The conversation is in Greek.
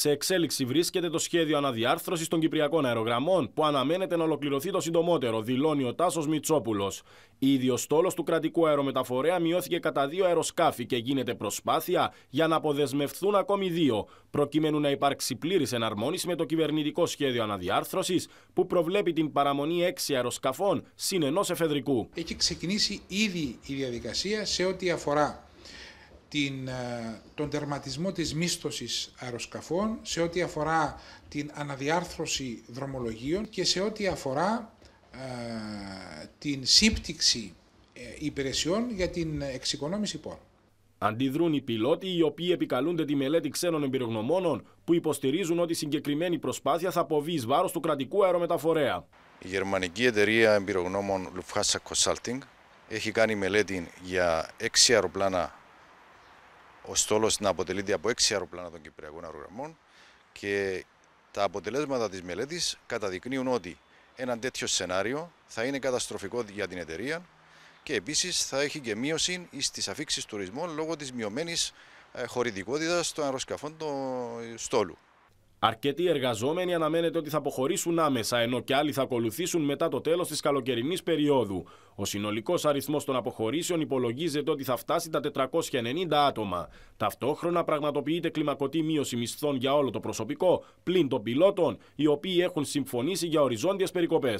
Σε εξέλιξη βρίσκεται το σχέδιο αναδιάρθρωσης των Κυπριακών αερογραμμών, που αναμένεται να ολοκληρωθεί το συντομότερο, δηλώνει ο Τάσος Μητσόπουλος. Ήδη ο στόλος του κρατικού αερομεταφορέα μειώθηκε κατά δύο αεροσκάφη και γίνεται προσπάθεια για να αποδεσμευθούν ακόμη δύο, προκειμένου να υπάρξει πλήρης εναρμόνιση με το κυβερνητικό σχέδιο αναδιάρθρωσης, που προβλέπει την παραμονή έξι αεροσκαφών συν εφεδρικού. Έχει ξεκινήσει ήδη η διαδικασία σε ό,τι αφορά την, ε, τον τερματισμό της μίσθωσης αεροσκαφών, σε ό,τι αφορά την αναδιάρθρωση δρομολογίων και σε ό,τι αφορά ε, την σύπτυξη ε, υπηρεσιών για την εξοικονόμηση πόρων. Αντιδρούν οι πιλότοι οι οποίοι επικαλούνται τη μελέτη ξένων εμπειρογνωμόνων που υποστηρίζουν ότι η συγκεκριμένη προσπάθεια θα αποβεί εις βάρος του κρατικού αερομεταφορέα. Η γερμανική εταιρεία εμπειρογνώμων Lufthansa Consulting έχει κάνει μελέτη για έξι αεροπλάνα ο στόλος να αποτελείται από έξι αεροπλάνα των Κυπριακών αερογραμμών και τα αποτελέσματα της μελέτης καταδεικνύουν ότι ένα τέτοιο σενάριο θα είναι καταστροφικό για την εταιρεία και επίσης θα έχει και μείωση στις αφήξεις τουρισμών λόγω της μειωμένης ε, χωρητικότητας των αεροσκαφών του στόλου. Αρκετοί εργαζόμενοι αναμένεται ότι θα αποχωρήσουν άμεσα, ενώ και άλλοι θα ακολουθήσουν μετά το τέλος της καλοκαιρινής περίοδου. Ο συνολικός αριθμός των αποχωρήσεων υπολογίζεται ότι θα φτάσει τα 490 άτομα. Ταυτόχρονα πραγματοποιείται κλιμακωτή μείωση μισθών για όλο το προσωπικό, πλην των πιλότων, οι οποίοι έχουν συμφωνήσει για οριζόντιες περικοπές.